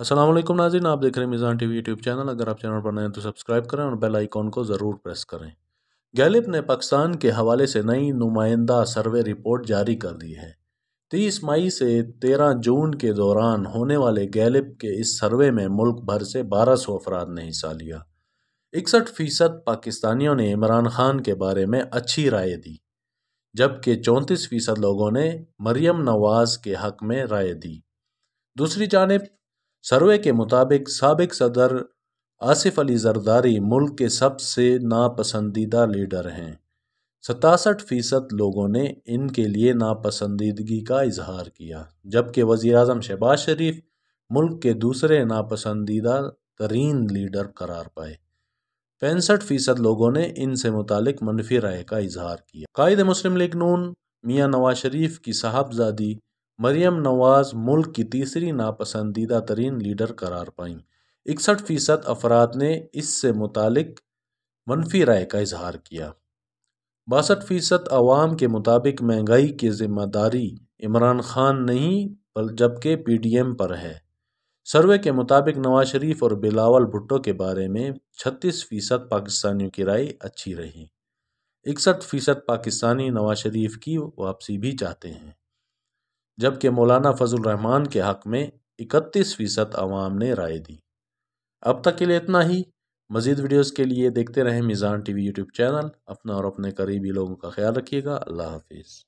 असलम नाजिन आप देख रहे हैं Mizan T V YouTube channel अगर आप चैनल पर नए हैं तो सब्सक्राइब करें और बेल आइकॉन को ज़रूर प्रेस करें गैलिप ने पाकिस्तान के हवाले से नई नुमाइंदा सर्वे रिपोर्ट जारी कर दी है तीस मई से तेरह जून के दौरान होने वाले गैलिप के इस सर्वे में मुल्क भर से बारह सौ अफराद ने हिस्सा लिया इकसठ फ़ीसद पाकिस्तानियों ने इमरान खान के बारे में अच्छी राय दी जबकि चौंतीस फ़ीसद लोगों ने मरियम नवाज़ के हक में राय दी दूसरी जानब सर्वे के मुताबिक सबक सदर आसिफ अली जरदारी मुल्क के सबसे नापसंदीदा लीडर हैं सतासठ फ़ीसद लोगों ने इनके लिए नापसंदीदगी का इजहार किया जबकि वज़ी अजम शहबाज शरीफ मुल्क के दूसरे नापसंदीदा तरीन लीडर करार पाए पैंसठ फ़ीसद लोगों ने इनसे मुतक मनफी राय का इजहार किया कायद मुस्लिम लीग नून मियाँ नवाज शरीफ की साहबजादी मरियम नवाज़ मुल्क की तीसरी नापसंदीदा तरीन लीडर करार पाई इकसठ फ़ीसद अफराद ने इससे मुतलक मनफी राय का इजहार किया बासठ फ़ीसद आवाम के मुताबिक महंगाई की जिम्मेदारी इमरान खान नहीं जबकि पी डी एम पर है सर्वे के मुताबिक नवाज शरीफ और बिलावल भुट्टो के बारे में छत्तीस फ़ीसद पाकिस्तानियों की राय अच्छी रही इकसठ फ़ीसद पाकिस्तानी नवाज शरीफ की वापसी भी चाहते हैं जबकि मौलाना फजल रहमान के हक़ में इकतीस फ़ीसद आवाम ने राय दी अब तक के लिए इतना ही मज़ीद वीडियोज़ के लिए देखते रहें Mizan T V YouTube channel अपना और अपने करीबी लोगों का ख्याल रखिएगा अल्लाह हाफिज़